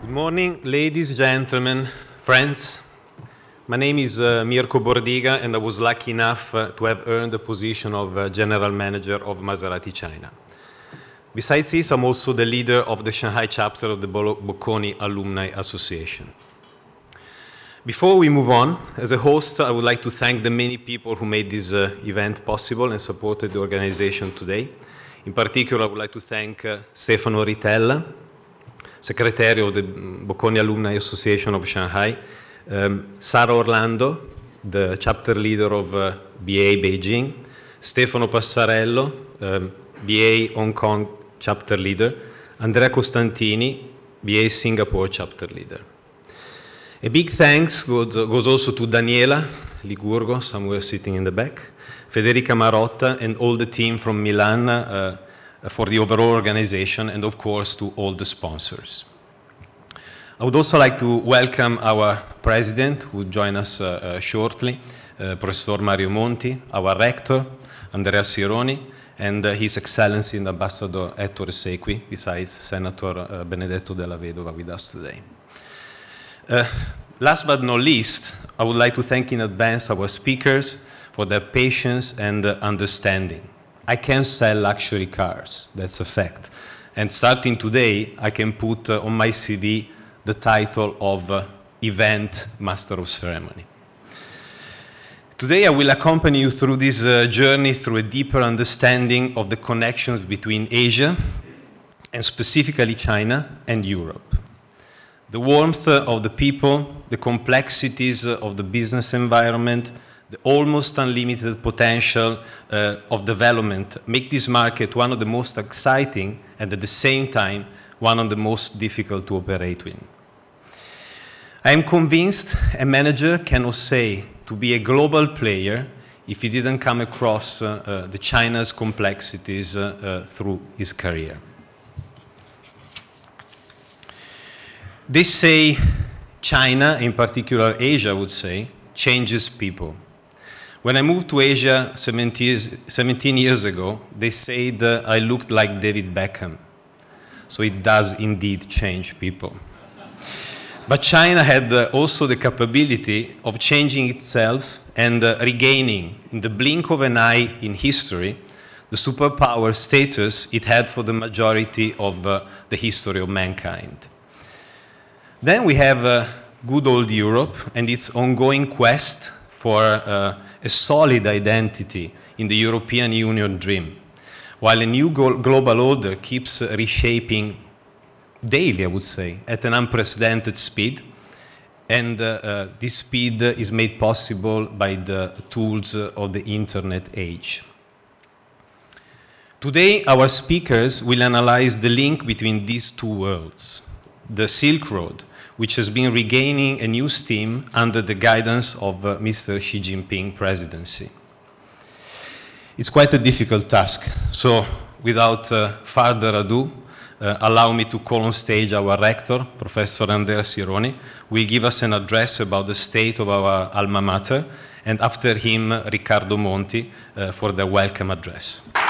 Good morning, ladies, gentlemen, friends. My name is uh, Mirko Bordiga, and I was lucky enough uh, to have earned the position of uh, General Manager of Maserati China. Besides this, I'm also the leader of the Shanghai chapter of the Bocconi Alumni Association. Before we move on, as a host, I would like to thank the many people who made this uh, event possible and supported the organization today. In particular, I would like to thank uh, Stefano Ritella, Secretario of Bocconi Alumni Association of Shanghai, um, Sara Orlando, the chapter leader of uh, BA Beijing, Stefano Passarello, um, BA Hong Kong chapter leader, Andrea Costantini, BA Singapore chapter leader. A big thanks goes, goes also to Daniela Ligurgo, somewhere sitting in the back, Federica Marotta, and all the team from Milan. Uh, Uh, for the overall organization and, of course, to all the sponsors. I would also like to welcome our president, who will join us uh, uh, shortly, Professor Mario Monti, our rector, Andrea Sironi, and uh, His Excellency and Ambassador Ettore Sequi, besides Senator uh, Benedetto della Vedova with us today. Uh, last but not least, I would like to thank in advance our speakers for their patience and understanding. I can sell luxury cars. That's a fact. And starting today, I can put uh, on my CD the title of uh, Event Master of Ceremony. Today, I will accompany you through this uh, journey through a deeper understanding of the connections between Asia, and specifically China, and Europe. The warmth uh, of the people, the complexities uh, of the business environment, the almost unlimited potential uh, of development, make this market one of the most exciting and at the same time one of the most difficult to operate in. I am convinced a manager cannot say to be a global player if he didn't come across uh, uh, the China's complexities uh, uh, through his career. They say China, in particular Asia, would say, changes people. When I moved to Asia 17 years ago, they said uh, I looked like David Beckham. So it does indeed change people. But China had uh, also the capability of changing itself and uh, regaining, in the blink of an eye in history, the superpower status it had for the majority of uh, the history of mankind. Then we have uh, good old Europe and its ongoing quest for uh, a solid identity in the European Union dream, while a new global order keeps reshaping daily, I would say, at an unprecedented speed. And uh, uh, this speed is made possible by the tools of the internet age. Today, our speakers will analyze the link between these two worlds, the Silk Road, which has been regaining a new steam under the guidance of uh, Mr. Xi Jinping presidency. It's quite a difficult task, so without uh, further ado, uh, allow me to call on stage our rector, Professor Andrea Sironi, who will give us an address about the state of our alma mater, and after him, Riccardo Monti, uh, for the welcome address.